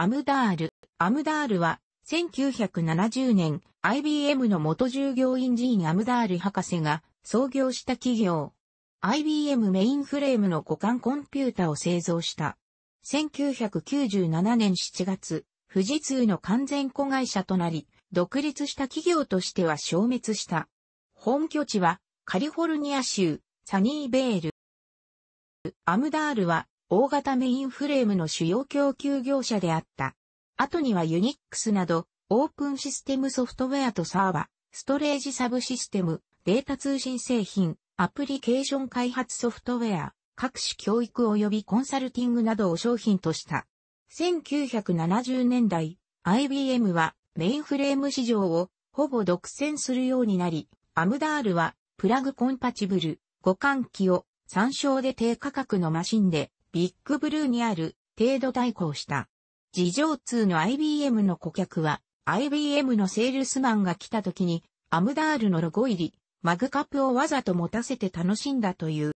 アムダール。アムダールは、1970年、IBM の元従業員ーン・アムダール博士が創業した企業。IBM メインフレームの互換コンピュータを製造した。1997年7月、富士通の完全子会社となり、独立した企業としては消滅した。本拠地はカリフォルニア州サニーベール。アムダールは大型メインフレームの主要供給業者であった。後にはユニックスなど、オープンシステムソフトウェアとサーバ、ストレージサブシステム、データ通信製品、アプリケーション開発ソフトウェア、各種教育及びコンサルティングなどを商品とした。1970年代、IBM はメインフレーム市場をほぼ独占するようになり、アムダールはプラグコンパチブル互換機を参照で低価格のマシンでビッグブルーにある程度対抗した。事情通の IBM の顧客は IBM のセールスマンが来た時にアムダールのロゴ入りマグカップをわざと持たせて楽しんだという。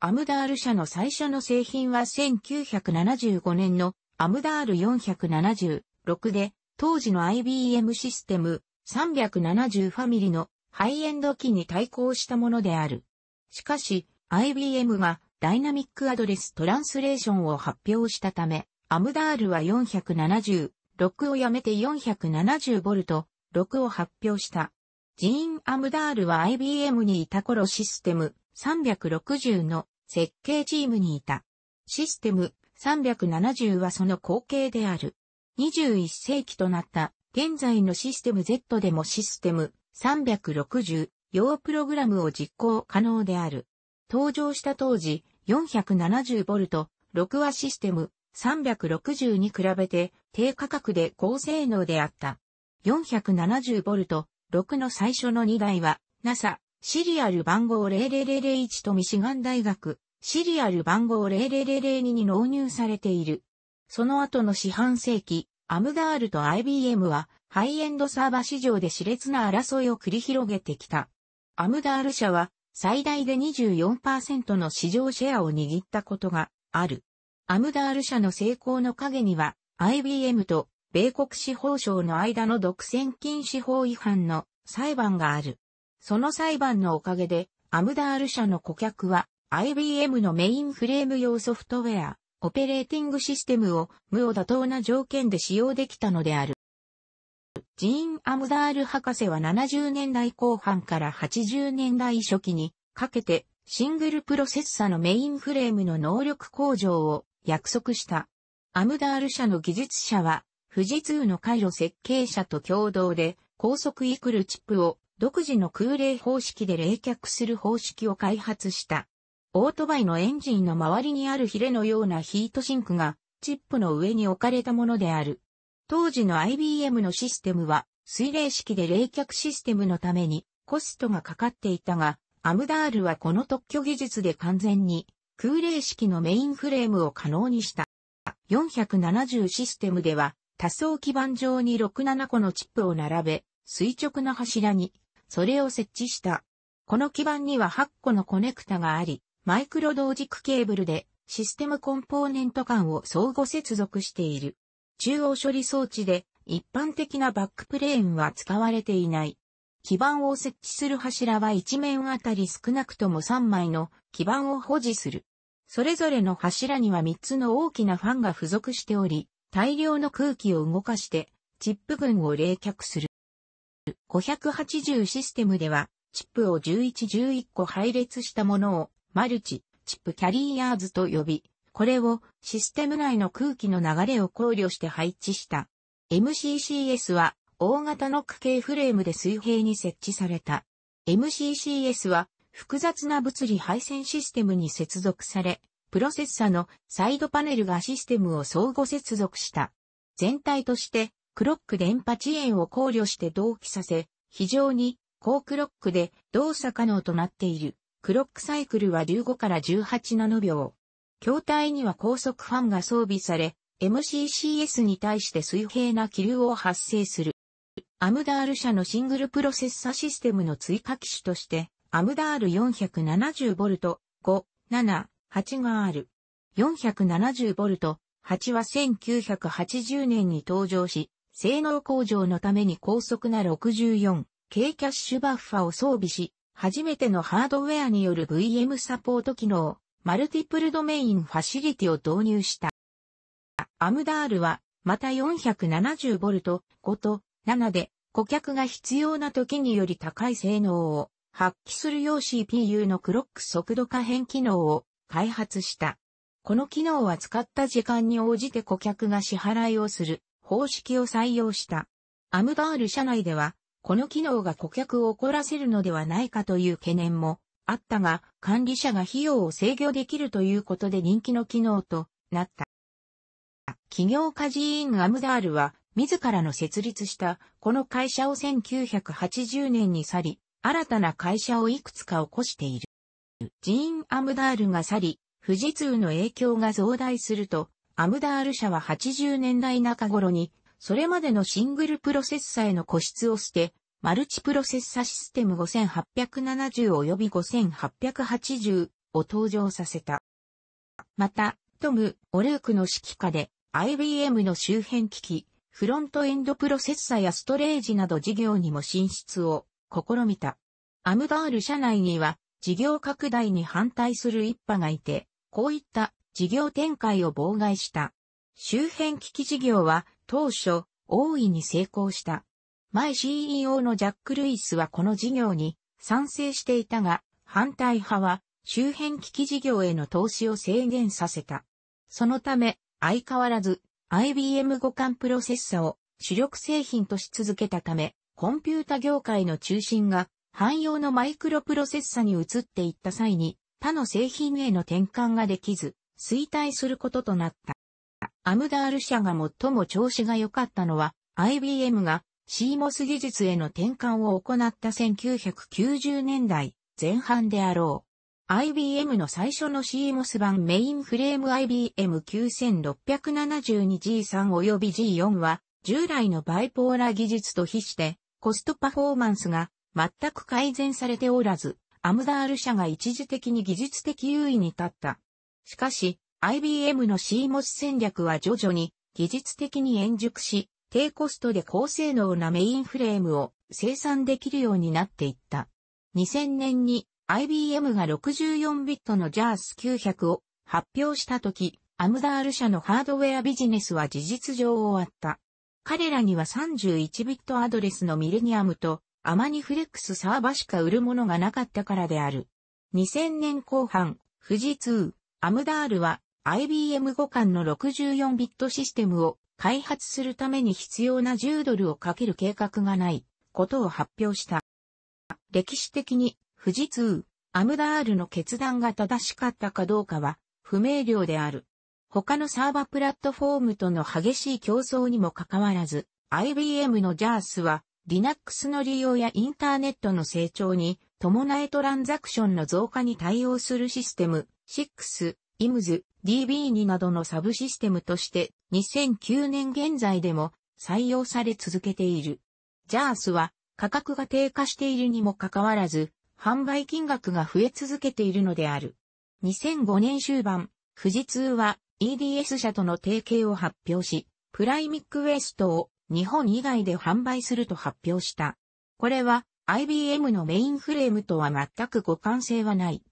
アムダール社の最初の製品は1975年のアムダール476で当時の IBM システム370ファミリのハイエンド機に対抗したものである。しかし IBM がダイナミックアドレストランスレーションを発表したため、アムダールは470、6をやめて 470V、6を発表した。ジーン・アムダールは IBM にいた頃システム360の設計チームにいた。システム370はその後継である。21世紀となった現在のシステム Z でもシステム360用プログラムを実行可能である。登場した当時、470V、6話システム、360に比べて低価格で高性能であった。470V、6の最初の2台は、NASA、シリアル番号00001とミシガン大学、シリアル番号00002に納入されている。その後の四半世紀、アムダールと IBM は、ハイエンドサーバ市場で熾烈な争いを繰り広げてきた。アムダール社は、最大で24%の市場シェアを握ったことがある。アムダール社の成功の陰には IBM と米国司法省の間の独占禁止法違反の裁判がある。その裁判のおかげでアムダール社の顧客は IBM のメインフレーム用ソフトウェア、オペレーティングシステムを無を妥当な条件で使用できたのである。ジーン・アムダール博士は70年代後半から80年代初期にかけてシングルプロセッサのメインフレームの能力向上を約束した。アムダール社の技術者は富士通の回路設計者と共同で高速イクルチップを独自の空冷方式で冷却する方式を開発した。オートバイのエンジンの周りにあるヒレのようなヒートシンクがチップの上に置かれたものである。当時の IBM のシステムは水冷式で冷却システムのためにコストがかかっていたが、アムダールはこの特許技術で完全に空冷式のメインフレームを可能にした。470システムでは多層基板上に67個のチップを並べ、垂直な柱にそれを設置した。この基板には8個のコネクタがあり、マイクロ同軸ケーブルでシステムコンポーネント間を相互接続している。中央処理装置で一般的なバックプレーンは使われていない。基板を設置する柱は一面あたり少なくとも3枚の基板を保持する。それぞれの柱には3つの大きなファンが付属しており、大量の空気を動かしてチップ群を冷却する。580システムでは、チップを1111個配列したものをマルチ、チップキャリーヤーズと呼び、これをシステム内の空気の流れを考慮して配置した。MCCS は大型ノック系フレームで水平に設置された。MCCS は複雑な物理配線システムに接続され、プロセッサのサイドパネルがシステムを相互接続した。全体としてクロック電波遅延を考慮して同期させ、非常に高クロックで動作可能となっている。クロックサイクルは15から18ナノ秒。筐体には高速ファンが装備され、MCCS に対して水平な気流を発生する。アムダール社のシングルプロセッサシステムの追加機種として、アムダール 470V、5、7、8がある。470V、8は1980年に登場し、性能向上のために高速な 64K キャッシュバッファを装備し、初めてのハードウェアによる VM サポート機能、マルティプルドメインファシリティを導入した。アムダールは、また 470V 5と7で、顧客が必要な時により高い性能を発揮するよう CPU のクロック速度可変機能を開発した。この機能は使った時間に応じて顧客が支払いをする方式を採用した。アムダール社内では、この機能が顧客を怒らせるのではないかという懸念もあったが、管理者が費用を制御できるということで人気の機能となった。企業家ジーン・アムダールは、自らの設立したこの会社を1980年に去り、新たな会社をいくつか起こしている。ジーン・アムダールが去り、富士通の影響が増大すると、アムダール社は80年代中頃に、それまでのシングルプロセッサへの固執を捨て、マルチプロセッサシステム5870及び5880を登場させた。また、トム・オルークの指揮下で IBM の周辺機器、フロントエンドプロセッサやストレージなど事業にも進出を試みた。アムダール社内には事業拡大に反対する一派がいて、こういった事業展開を妨害した。周辺機器事業は当初大いに成功した。前 CEO のジャック・ルイスはこの事業に賛成していたが、反対派は周辺機器事業への投資を制限させた。そのため、相変わらず IBM 互換プロセッサを主力製品とし続けたため、コンピュータ業界の中心が汎用のマイクロプロセッサに移っていった際に、他の製品への転換ができず、衰退することとなった。アムダール社が最も調子が良かったのは、IBM が CMOS 技術への転換を行った1990年代前半であろう。IBM の最初の CMOS 版メインフレーム IBM9672G3 及び G4 は従来のバイポーラ技術と比してコストパフォーマンスが全く改善されておらず、アムダール社が一時的に技術的優位に立った。しかし、IBM の CMOS 戦略は徐々に技術的に円熟し、低コストで高性能なメインフレームを生産できるようになっていった。2000年に IBM が64ビットの JARS900 を発表した時、アムダール社のハードウェアビジネスは事実上終わった。彼らには31ビットアドレスのミレニアムとアマニフレックスサーバしか売るものがなかったからである。2000年後半、富士通、アムダールは IBM 互換の64ビットシステムを開発するために必要な10ドルをかける計画がないことを発表した。歴史的に富士通、アムダールの決断が正しかったかどうかは不明瞭である。他のサーバプラットフォームとの激しい競争にもかかわらず、IBM の JARS は Linux の利用やインターネットの成長に伴いトランザクションの増加に対応するシステム6、IMS、DB2 などのサブシステムとして2009年現在でも採用され続けている。JARS は価格が低下しているにもかかわらず、販売金額が増え続けているのである。2005年終盤、富士通は EDS 社との提携を発表し、プライミックウェストを日本以外で販売すると発表した。これは IBM のメインフレームとは全く互換性はない。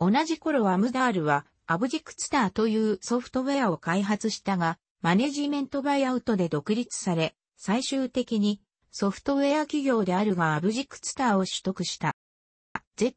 同じ頃はムダールはアブジクツターというソフトウェアを開発したが、マネジメントバイアウトで独立され、最終的にソフトウェア企業であるがアブジクツターを取得した。ZOS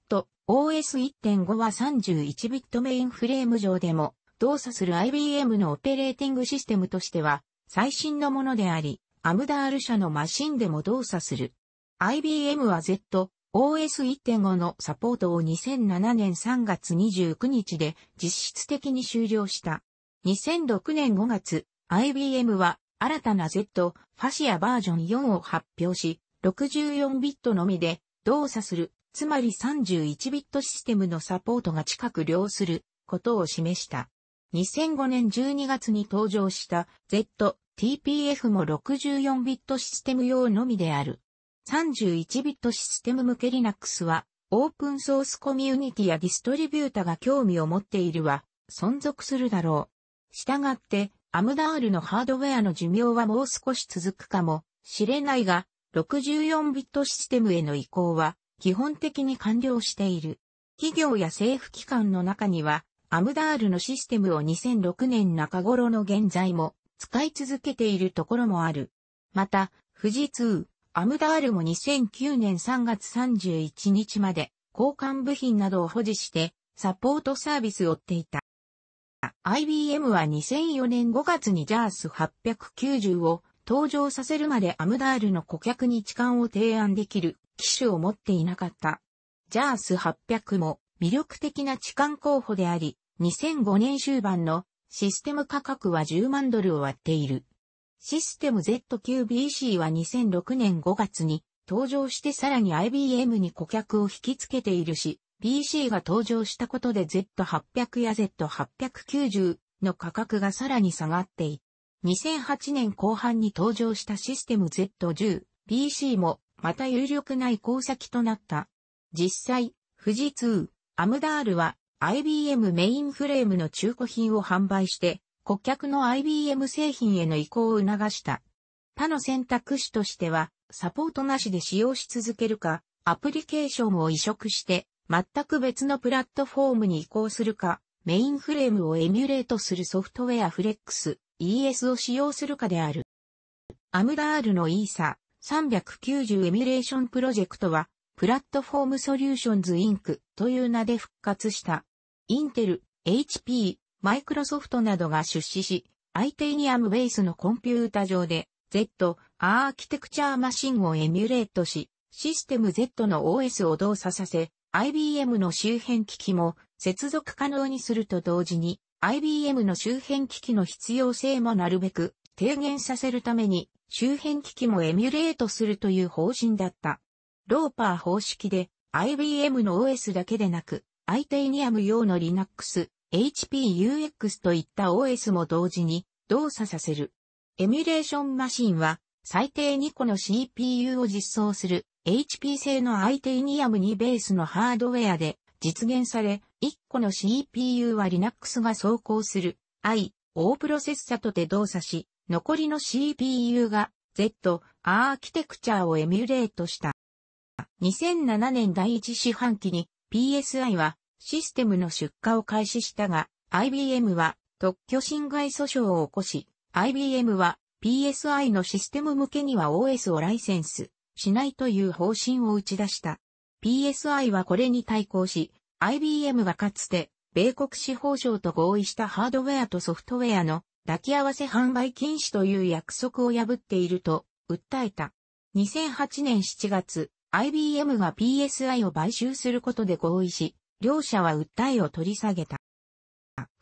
1.5は31ビットメインフレーム上でも動作する IBM のオペレーティングシステムとしては最新のものであり、アムダール社のマシンでも動作する。IBM は Z、OS1.5 のサポートを2007年3月29日で実質的に終了した。2006年5月、IBM は新たな Z ファシアバージョン4を発表し、64ビットのみで動作する、つまり31ビットシステムのサポートが近く量することを示した。2005年12月に登場した Z TPF も64ビットシステム用のみである。31ビットシステム向け Linux は、オープンソースコミュニティやディストリビュータが興味を持っているは、存続するだろう。したがって、アムダールのハードウェアの寿命はもう少し続くかもしれないが、64ビットシステムへの移行は、基本的に完了している。企業や政府機関の中には、アムダールのシステムを2006年中頃の現在も使い続けているところもある。また、富士通、アムダールも2009年3月31日まで交換部品などを保持してサポートサービスを追っていた。IBM は2004年5月に j a ー s 890を登場させるまでアムダールの顧客に置換を提案できる機種を持っていなかった。j a ー s 800も魅力的な置換候補であり、2005年終盤のシステム価格は10万ドルを割っている。システム ZQBC は2006年5月に登場してさらに IBM に顧客を引きつけているし、BC が登場したことで Z800 や Z890 の価格がさらに下がってい、2008年後半に登場したシステム Z10、BC もまた有力な移行先となった。実際、富士通、アムダールは IBM メインフレームの中古品を販売して顧客の IBM 製品への移行を促した。他の選択肢としては、サポートなしで使用し続けるか、アプリケーションを移植して、全く別のプラットフォームに移行するか、メインフレームをエミュレートするソフトウェアフレックス、ES を使用するかである。アムダールの ESA 390エミュレーションプロジェクトは、プラットフォームソリューションズインクという名で復活した。インテル、HP、マイクロソフトなどが出資し、i t ニアムベースのコンピュータ上で Z アーキテクチャーマシンをエミュレートし、システム Z の OS を動作させ、IBM の周辺機器も接続可能にすると同時に、IBM の周辺機器の必要性もなるべく低減させるために、周辺機器もエミュレートするという方針だった。ローパー方式で IBM の OS だけでなく、i t ニアム用の Linux、HPUX といった OS も同時に動作させる。エミュレーションマシンは最低2個の CPU を実装する HP 製の i t i n i a m 2ベースのハードウェアで実現され、1個の CPU は Linux が走行する I、O プロセッサとて動作し、残りの CPU が Z、アーキテクチャをエミュレートした。2007年第1四半期に PSI はシステムの出荷を開始したが、IBM は特許侵害訴訟を起こし、IBM は PSI のシステム向けには OS をライセンスしないという方針を打ち出した。PSI はこれに対抗し、IBM がかつて米国司法省と合意したハードウェアとソフトウェアの抱き合わせ販売禁止という約束を破っていると訴えた。2008年7月、IBM が PSI を買収することで合意し、両者は訴えを取り下げた。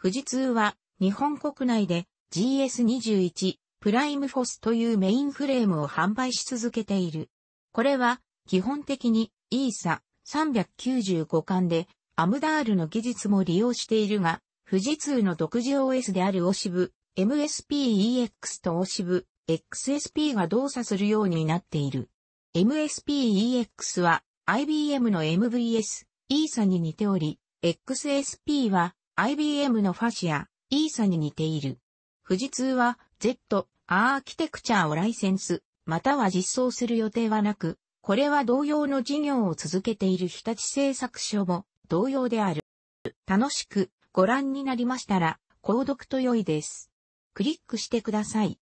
富士通は日本国内で GS21 プライムフォスというメインフレームを販売し続けている。これは基本的にイーサ395巻でアムダールの技術も利用しているが、富士通の独自 OS であるオシブ、MSPEX とオシブ、XSP が動作するようになっている。MSPEX は IBM の MVS イーサに似ており、XSP は IBM のファシア、イーサに似ている。富士通は Z アーキテクチャをライセンス、または実装する予定はなく、これは同様の事業を続けている日立製作所も同様である。楽しくご覧になりましたら、購読と良いです。クリックしてください。